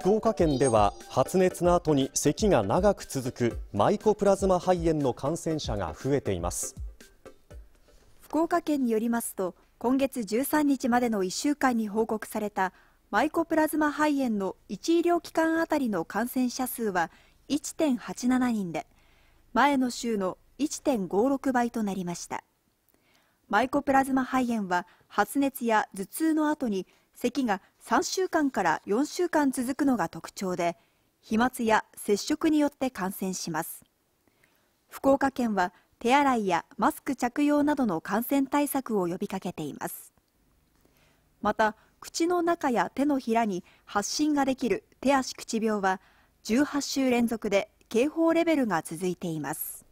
福岡県では発熱の後に咳が長く続くマイコプラズマ肺炎の感染者が増えています福岡県によりますと今月13日までの1週間に報告されたマイコプラズマ肺炎の1医療機関あたりの感染者数は1.87人で前の週の1.56倍となりましたマイコプラズマ肺炎は発熱や頭痛の後に咳が3週間から4週間続くのが特徴で、飛沫や接触によって感染します。福岡県は手洗いやマスク着用などの感染対策を呼びかけています。また、口の中や手のひらに発疹ができる手足口病は18週連続で警報レベルが続いています。